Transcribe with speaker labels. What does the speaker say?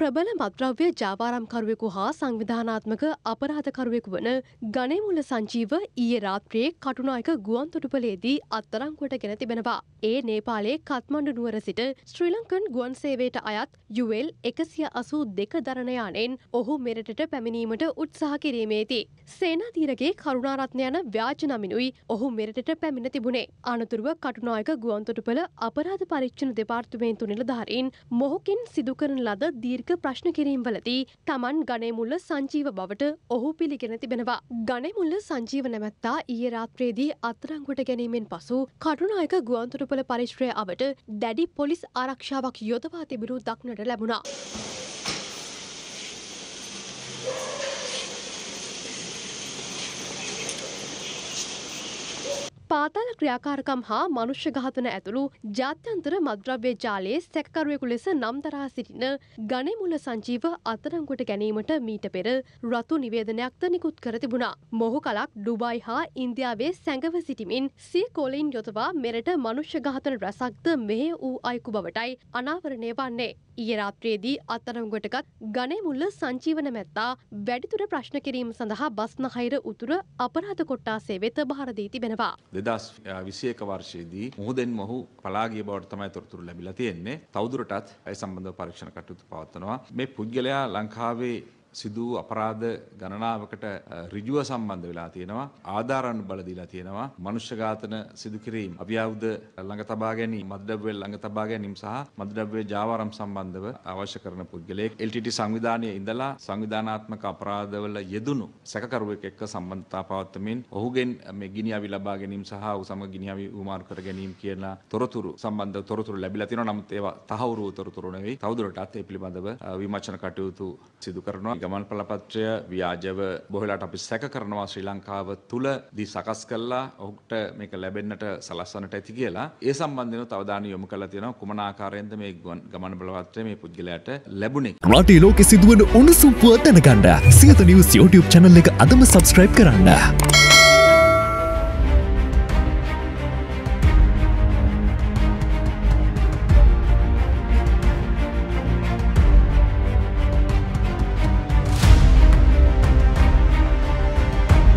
Speaker 1: ප්‍රබල මත්ද්‍රව්‍ය ජාවාරම්කරුවෙකු හා සංවිධානාත්මක අපරාධකරුවෙකු වන ගනේමුල සංජීව ඊයේ රාත්‍රියේ කටුනායක ගුවන්තොටුපලේදී අත්තරංකුවට ගෙන තිබෙනවා. ඒ නේපාලයේ කත්මණ්ඩු නුවර සිට ශ්‍රී ලංකන් ගුවන් සේවයට අයත් යුවල් එකසිය අසූ දෙක දරණයානෙන් ඔහු මෙරටට පැමිණීමට උත්සාහ කිරීමේදී. සේනාතීරගේ කරුණාරත්න යන ව්‍යාජ නමිනුයි ඔහු මෙරටට පැමිණ තිබුණේ. අනතුරුව කටුනායක ගුවන්තොටුපල අපරාධ පරීක්ෂණ දෙපාර්තමේන්තු නිලධාරීන් මොහොකින් සිදුකරන ලද දීර්ඝ ප්‍රායෝගික ප්‍රශ්න කිරීම්වලදී තමන් ගණේමුල්ල සංජීව බවට ඔහු පිළිගෙන තිබෙනවා. ගණේමුල්ල සංජීව නැමැත්තා ඊයේ රාත්‍රියේදී අත්අඩංගුවට ගැනීමෙන් පසු කරුණායක ගුවන්තොටුපළ පරිශ්‍රය අවට දැඩි පොලිස් ආරක්ෂාවක් යොදවා තිබෙනු දක්නට ලැබුණා. පාතාල ක්‍රියාකාරකම් හා මනුෂ්‍ය ඝාතන ඇතුළු ජාත්‍යන්තර මද්‍රව්‍ය ජාලයේ සැකකරුවෙකු ලෙස නම්තරා සිටින ගණේමුල සංජීව අත්අඩංගුවට ගැනීමට මීට පෙර රතු නිවේදනයක්ද නිකුත් කර තිබුණා. මොහු කලක් ඩුබයි හා ඉන්දියාවේ සැඟව සිටිමින් සිය කොලින් යොතවා මෙරට මනුෂ්‍ය ඝාතන රැසක්ද මෙහෙ වූ අයෙකු බවටයි අනාවරණය වන්නේ. ඊයේ රාත්‍රියේදී අත්අඩංගුවටගත් ගණේමුල්ල සංජීවන මැත්තා වැඩිදුර ප්‍රශ්න කිරීම සඳහා බස්නාහිර උතුර අපරාධ කොට්ටාසේ වෙත භාර දී තිබෙනවා.
Speaker 2: දෙදස් විසියක වර්ෂයේදී මුහදෙන් මොහු පලාගේ බවට තමයි තොරතුරු ලැබිලා තියෙන්නේ තවදුරටත් ඇය සම්බඳධ පරීක්ෂණ කටයුතු පවත්වනවා මේ පුද්ගලයා ලංකාවේ සිදු වූ අපරාධ ගණනාවකට ඍජුව සම්බන්ධ වෙලා තියෙනවා ආධාරන් බල දීලා තියෙනවා මනුෂ්‍ය ඝාතන සිදු කිරීම අභියවුද ළඟ තබා ගැනීම මද්දබ්වේ ළඟ තබා ගැනීම සහ මද්දබ්වේ ජාවාරම් සම්බන්ධව අවශ්‍ය කරන පුද්ගලයෙක් LTT සංවිධානයේ ඉඳලා සංවිධානාත්මක අපරාධවල යෙදුණු සැකකරුවෙක් එක්ක සම්බන්ධතා පවත්වමින් ඔහුගෙන් මේ ගිනිඅවි ලබා ගැනීම සහ ඔහු සමග ගිනිඅවි උමාරු කර ගැනීම කියන තොරතුරු සම්බන්ධව තොරතුරු ලැබිලා තියෙනවා නමුත් ඒවා තහවුරු තොරතුරු නෙවෙයි තවදුරටත් ඒ පිළිබඳව විමර්ශන කටයුතු සිදු කරනවා ගමන් පලපත්‍රය ව්‍යාජව බොහලාට අපි සැක කරනවා ශ්‍රී ලංකාව තුළ දී සකස් කල්ලා ඔහුට මේක ලැබෙන්න්නට සලස්සනට ඇති කියලා ඒ සම්බන්ධන තවදාන යොමු කල තියෙන කුමනාකාරයෙන්ද මේ ගොන් ගමන බලවත්‍රය මේ පුද්ගලයට ලැබුණේ රටේ ලෝක සිදුවන උණුසුම්පුව තැනකණ්ඩ සියත නිවස් YouTube චැනල් එක අදම සබස්ක්‍රයිබ්
Speaker 1: කරන්න.